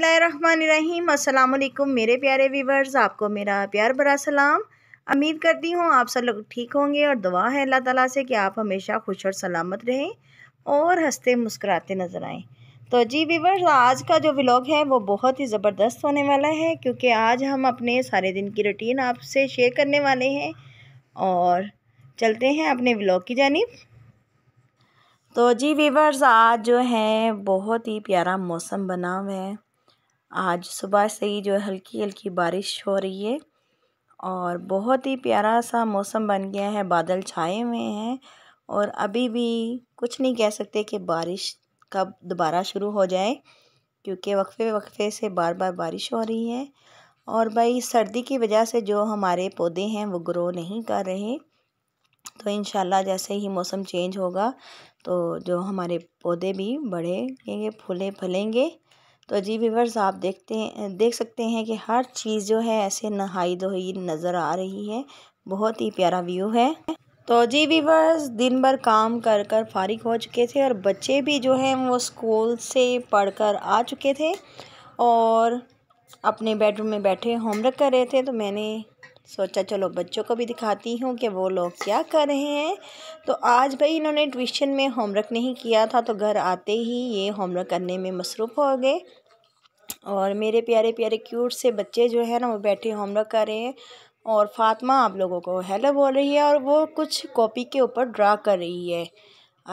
बसमीम अल्लाम मेरे प्यारे व्यूवर्स आपको मेरा प्यार बरा सलाम उम्मीद करती हूँ आप सब लोग ठीक होंगे और दुआ है अल्लाह ताला से कि आप हमेशा खुश और सलामत रहें और हंसते मुस्कुराते नज़र आएँ तो जी व्यूवर्स आज का जो व्लॉग है वो बहुत ही ज़बरदस्त होने वाला है क्योंकि आज हम अपने सारे दिन की रूटीन आपसे शेयर करने वाले हैं और चलते हैं अपने व्लॉग की जानब तो जी वीवर्स आज जो है बहुत ही प्यारा मौसम बना हुआ है आज सुबह से ही जो हल्की हल्की बारिश हो रही है और बहुत ही प्यारा सा मौसम बन गया है बादल छाए हुए हैं और अभी भी कुछ नहीं कह सकते कि बारिश कब दोबारा शुरू हो जाए क्योंकि वक्फे वक्फे से बार बार बारिश हो रही है और भाई सर्दी की वजह से जो हमारे पौधे हैं वो ग्रो नहीं कर रहे तो इन जैसे ही मौसम चेंज होगा तो जो हमारे पौधे भी बढ़ेंगे फूले फलेंगे तो जी वीवर्स आप देखते हैं देख सकते हैं कि हर चीज़ जो है ऐसे नहाई धोई नज़र आ रही है बहुत ही प्यारा व्यू है तो जी वीवर्स दिन भर काम कर कर फारिग हो चुके थे और बच्चे भी जो हैं वो स्कूल से पढ़ कर आ चुके थे और अपने बेडरूम में बैठे होमवर्क कर रहे थे तो मैंने सोचा चलो बच्चों को भी दिखाती हूँ कि वो लोग क्या कर रहे हैं तो आज भाई इन्होंने ट्यूशन में होमवर्क नहीं किया था तो घर आते ही ये होमवर्क करने में मसरूफ़ हो गए और मेरे प्यारे प्यारे क्यूट से बच्चे जो है ना वो बैठे होमवर्क कर रहे हैं और फातमा आप लोगों को हेलो बोल रही है और वो कुछ कॉपी के ऊपर ड्रा कर रही है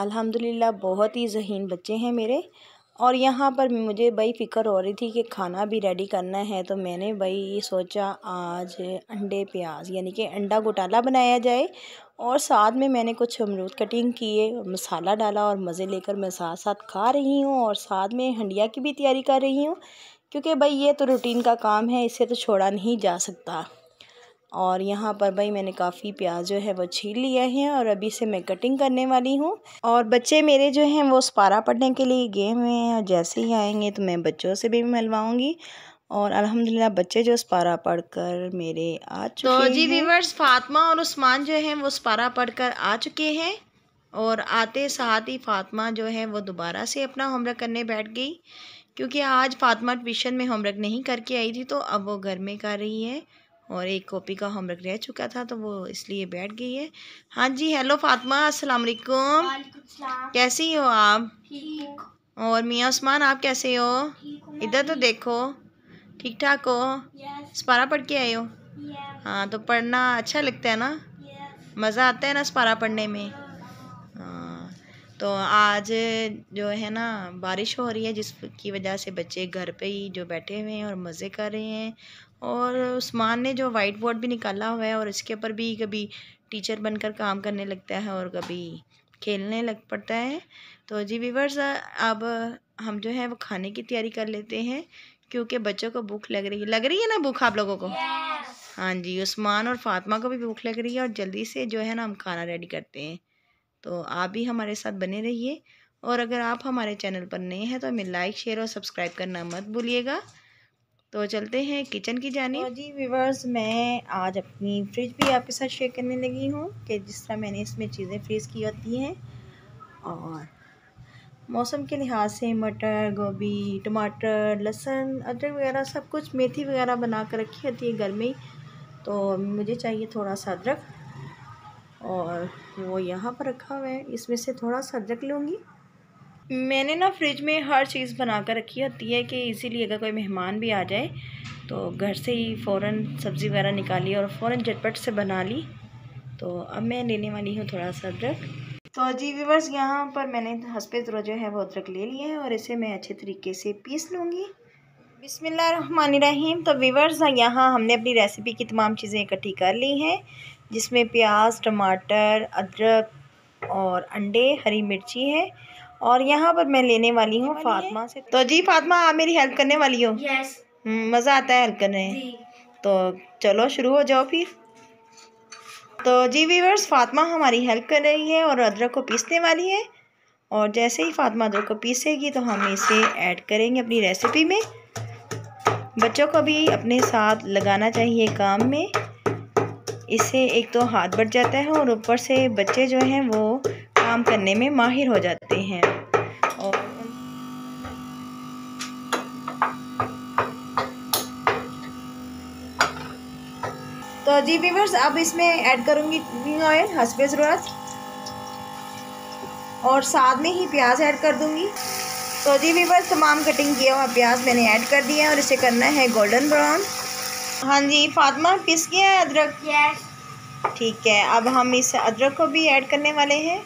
अल्हम्दुलिल्लाह बहुत ही जहीन बच्चे हैं मेरे और यहाँ पर मुझे भाई फ़िक्र हो रही थी कि खाना भी रेडी करना है तो मैंने भाई सोचा आज अंडे प्याज यानी कि अंडा घोटाला बनाया जाए और साथ में मैंने कुछ अमरूद कटिंग किए मसाला डाला और मज़े लेकर मैं साथ साथ खा रही हूँ और साथ में हंडिया की भी तैयारी कर रही हूँ क्योंकि भाई ये तो रूटीन का काम है इसे तो छोड़ा नहीं जा सकता और यहाँ पर भाई मैंने काफ़ी प्याज जो है वो छील लिए हैं और अभी से मैं कटिंग करने वाली हूँ और बच्चे मेरे जो हैं वो स्पारा पढ़ने के लिए गए हुए हैं और जैसे ही आएंगे तो मैं बच्चों से भी मिलवाऊँगी और अल्हम्दुलिल्लाह बच्चे जो स्पारा पढ़कर मेरे आ चुके तो जी व्यूवर्स फातिमा और उस्मान जो हैं वो स्पारा पढ़कर आ चुके हैं और आते साथ ही फातिमा जो है वो दोबारा से अपना होमवर्क करने बैठ गई क्योंकि आज फातिमा ट्यूशन में होमवर्क नहीं करके आई थी तो अब वो घर में कर रही है और एक कॉपी का होमवर्क रह चुका था तो वो इसलिए बैठ गई है हाँ जी हेलो फातिमा अस्सलाम वालेकुम कैसी हो आप ठीक और मियाँ उस्मान आप कैसे हो इधर तो देखो ठीक ठाक हो स्पारा पढ़ के आए हो हाँ तो पढ़ना अच्छा लगता है ना मज़ा आता है ना स्पारा पढ़ने में हाँ, तो आज जो है ना बारिश हो रही है जिसकी वजह से बच्चे घर पे ही जो बैठे हुए हैं और मज़े कर रहे हैं और उस्मान ने जो वाइट बोर्ड भी निकाला हुआ है और इसके ऊपर भी कभी टीचर बनकर काम करने लगता है और कभी खेलने लग पड़ता है तो जी वीवर्स अब हम जो है वो खाने की तैयारी कर लेते हैं क्योंकि बच्चों को भूख लग रही है लग रही है ना भूख आप लोगों को yes. हाँ जी उस्मान और फातिमा को भी भूख लग रही है और जल्दी से जो है ना हम खाना रेडी करते हैं तो आप भी हमारे साथ बने रहिए और अगर आप हमारे चैनल पर नए हैं तो हमें लाइक शेयर और सब्सक्राइब करना मत भूलिएगा तो चलते हैं किचन की जानी तो जी व्यूवर्स मैं आज अपनी फ्रिज भी आपके साथ शेयर करने लगी हूँ कि जिस तरह मैंने इसमें चीज़ें फ्रीज़ की होती हैं और मौसम के लिहाज से मटर गोभी टमाटर लहसुन अदरक वगैरह सब कुछ मेथी वगैरह बना कर रखी होती है घर में ही तो मुझे चाहिए थोड़ा सा अदरक और वो यहाँ पर रखा हुआ है इसमें से थोड़ा सा अदरक लूँगी मैंने ना फ्रिज में हर चीज़ बना कर रखी होती है कि इसीलिए अगर कोई मेहमान भी आ जाए तो घर से ही फ़ौर सब्ज़ी वगैरह निकाली और फ़ौर झटपट से बना ली तो अब मैं लेने वाली हूँ थोड़ा सा अदरक तो जी व्यूवर्स यहाँ पर मैंने हंसपे तो जो है वो अदरक ले लिए है और इसे मैं अच्छे तरीके से पीस लूँगी रहीम तो व्यूवर्स यहाँ हमने अपनी रेसिपी की तमाम चीज़ें इकट्ठी कर ली हैं जिसमें प्याज टमाटर अदरक और अंडे हरी मिर्ची है और यहाँ पर मैं लेने वाली हूँ फातिमा से तो जी फातिमा आप मेरी हेल्प करने वाली हो हम्म, मज़ा आता है हेल्प करने तो चलो शुरू हो जाओ फिर तो जी वीवर्स फातमा हमारी हेल्प कर रही है और अदरक को पीसने वाली है और जैसे ही फातिमा अदरक को पीसेगी तो हम इसे ऐड करेंगे अपनी रेसिपी में बच्चों को भी अपने साथ लगाना चाहिए काम में इससे एक तो हाथ बढ़ जाता है और ऊपर से बच्चे जो हैं वो काम करने में माहिर हो जाते हैं तो जी वीवर्स अब इसमें ऐड करूँगी कुकिंग ऑयल हसबे ज़रूरत और साथ में ही प्याज ऐड कर दूँगी तो जी वीवर्स तमाम कटिंग किया हुआ प्याज मैंने ऐड कर दिया है और इसे करना है गोल्डन ब्राउन हाँ जी फातमा पिस गया है अदरक है ठीक है अब हम इस अदरक को भी ऐड करने वाले हैं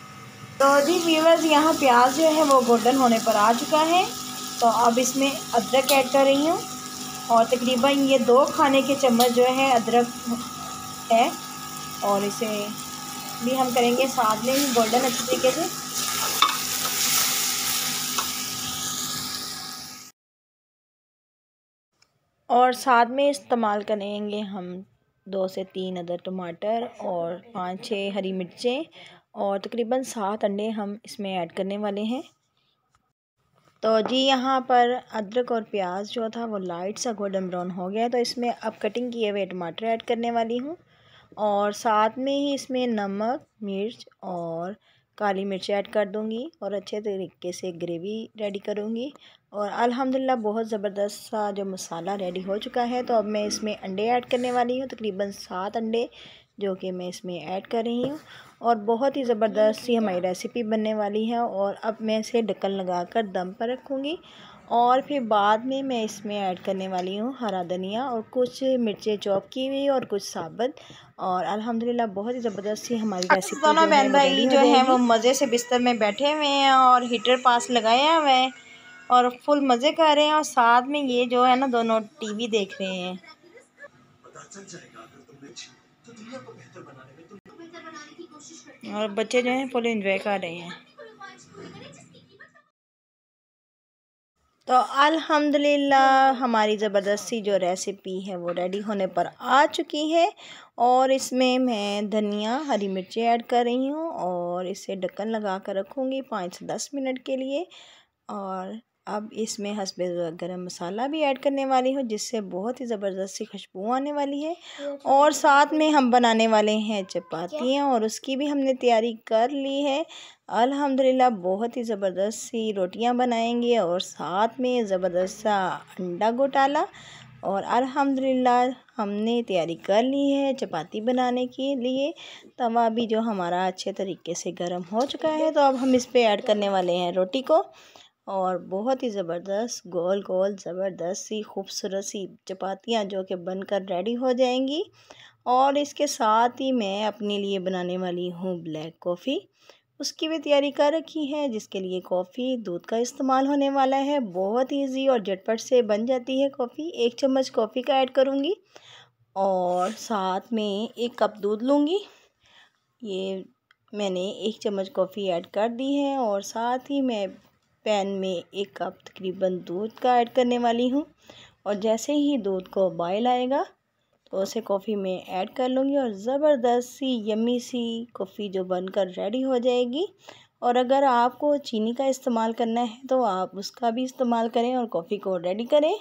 तो जी वीवर्स यहाँ प्याज जो है वो गोल्डन होने पर आ चुका है तो अब इसमें अदरक ऐड कर रही हूँ और तकरीबन ये दो खाने के चम्मच जो है अदरक है और इसे भी हम करेंगे साथ में गोल्डन अच्छे तरीके से और साथ में इस्तेमाल करेंगे हम दो से तीन अदर टमाटर और पाँच छः हरी मिर्चें और तकरीबन सात अंडे हम इसमें ऐड करने वाले हैं तो जी यहाँ पर अदरक और प्याज जो था वो लाइट सा गोल्डन ब्राउन हो गया तो इसमें अब कटिंग किए हुए टमाटर ऐड करने वाली हूँ और साथ में ही इसमें नमक मिर्च और काली मिर्च ऐड कर दूंगी और अच्छे तरीके से ग्रेवी रेडी करूंगी और अल्हम्दुलिल्लाह बहुत ज़बरदस्त सा जो मसाला रेडी हो चुका है तो अब मैं इसमें अंडे ऐड करने वाली हूँ तकरीबन सात अंडे जो कि मैं इसमें ऐड कर रही हूँ और बहुत ही ज़बरदस्त सी हमारी रेसिपी बनने वाली है और अब मैं इसे ढक्कन लगा कर दम पर रखूँगी और फिर बाद में मैं इसमें ऐड करने वाली हूँ हरा धनिया और कुछ मिर्चें चॉप की हुई और कुछ साबुत और अल्हम्दुलिल्लाह बहुत ही ज़बरदस्त सी हमारी रेसिपी अच्छा, दोनों बहन भाई जो हैं वो मज़े से बिस्तर में बैठे हुए हैं और हीटर पास लगाए हुए हैं और फुल मज़े कर रहे हैं और साथ में ये जो है ना दोनों वी देख रहे हैं और बच्चे जो हैं फुल इंजॉय कर रहे हैं तो अल्हम्दुलिल्लाह हमारी ज़बरदस्ती जो रेसिपी है वो रेडी होने पर आ चुकी है और इसमें मैं धनिया हरी मिर्ची ऐड कर रही हूँ और इसे ढक्कन लगा कर रखूँगी पाँच से दस मिनट के लिए और अब इसमें हसब गरम मसाला भी ऐड करने वाली हूँ जिससे बहुत ही ज़बरदस्त सी खुशबू आने वाली है अच्छा और साथ में हम बनाने वाले हैं चपातियाँ और उसकी भी हमने तैयारी कर ली है अल्हम्दुलिल्लाह बहुत ही ज़बरदस्त सी रोटियाँ बनाएंगे और साथ में ज़बरदस्त सा अंडा घोटाला और अल्हम्दुलिल्लाह हमने तैयारी कर ली है चपाती बनाने के लिए तवा भी जो हमारा अच्छे तरीके से गर्म हो चुका है तो अब हम इस पर ऐड करने वाले हैं रोटी को और बहुत ही ज़बरदस्त गोल गोल ज़बरदस्त सी खूबसूरत सी चपातियाँ जो कि बनकर रेडी हो जाएंगी और इसके साथ ही मैं अपने लिए बनाने वाली हूँ ब्लैक कॉफ़ी उसकी भी तैयारी कर रखी है जिसके लिए कॉफ़ी दूध का इस्तेमाल होने वाला है बहुत इजी और झटपट से बन जाती है कॉफ़ी एक चम्मच कॉफ़ी का ऐड करूँगी और साथ में एक कप दूध लूँगी ये मैंने एक चम्मच कॉफ़ी ऐड कर दी है और साथ ही मैं पैन में एक कप तकरीबन दूध का ऐड करने वाली हूँ और जैसे ही दूध को बॉयल आएगा तो उसे कॉफ़ी में ऐड कर लूँगी और ज़बरदस्त सी यमी सी कॉफ़ी जो बनकर रेडी हो जाएगी और अगर आपको चीनी का इस्तेमाल करना है तो आप उसका भी इस्तेमाल करें और कॉफ़ी को रेडी करें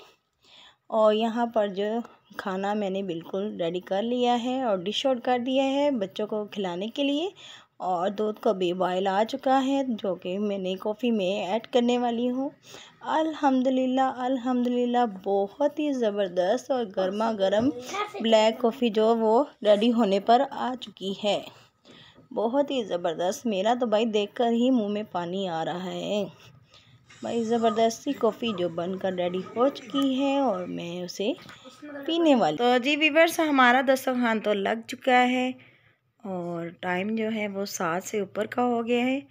और यहाँ पर जो खाना मैंने बिल्कुल रेडी कर लिया है और डिश आउट कर दिया है बच्चों को खिलाने के लिए और दूध को भी बॉयल आ चुका है जो कि मैंने कॉफ़ी में ऐड करने वाली हूँ अल्हम्दुलिल्लाह अल्हम्दुलिल्लाह बहुत ही ज़बरदस्त और गर्मा गर्म ब्लैक कॉफ़ी जो वो रेडी होने पर आ चुकी है बहुत ही ज़बरदस्त मेरा तो भाई देखकर ही मुंह में पानी आ रहा है भाई ज़बरदस्ती कॉफ़ी जो बनकर रेडी हो चुकी है और मैं उसे पीने वाली तो जी वीवर्स हमारा दस्तर तो लग चुका है और टाइम जो है वो सात से ऊपर का हो गया है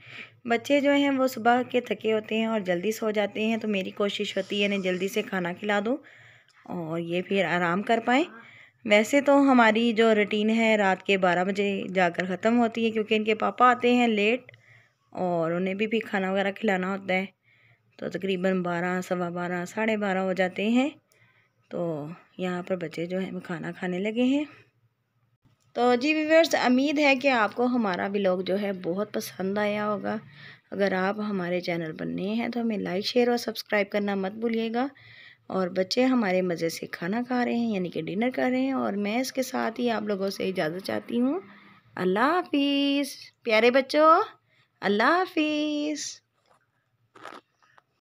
बच्चे जो हैं वो सुबह के थके होते हैं और जल्दी सो जाते हैं तो मेरी कोशिश होती है इन्हें जल्दी से खाना खिला दूँ और ये फिर आराम कर पाएँ वैसे तो हमारी जो रूटीन है रात के बारह बजे जाकर ख़त्म होती है क्योंकि इनके पापा आते हैं लेट और उन्हें भी फिर खाना वगैरह खिलाना होता है तो तकरीबन बारह सवा बारह साढ़े बारह हो जाते हैं तो यहाँ पर बच्चे जो हैं वो खाना खाने लगे हैं तो जी व्यूवर्स उम्मीद है कि आपको हमारा ब्लॉग जो है बहुत पसंद आया होगा अगर आप हमारे चैनल पर नए हैं तो हमें लाइक शेयर और सब्सक्राइब करना मत भूलिएगा और बच्चे हमारे मज़े से खाना खा रहे हैं यानी कि डिनर कर रहे हैं और मैं इसके साथ ही आप लोगों से इजाज़त चाहती हूँ अल्लाह हाफिज़ प्यारे बच्चों अल्लाह हाफिज़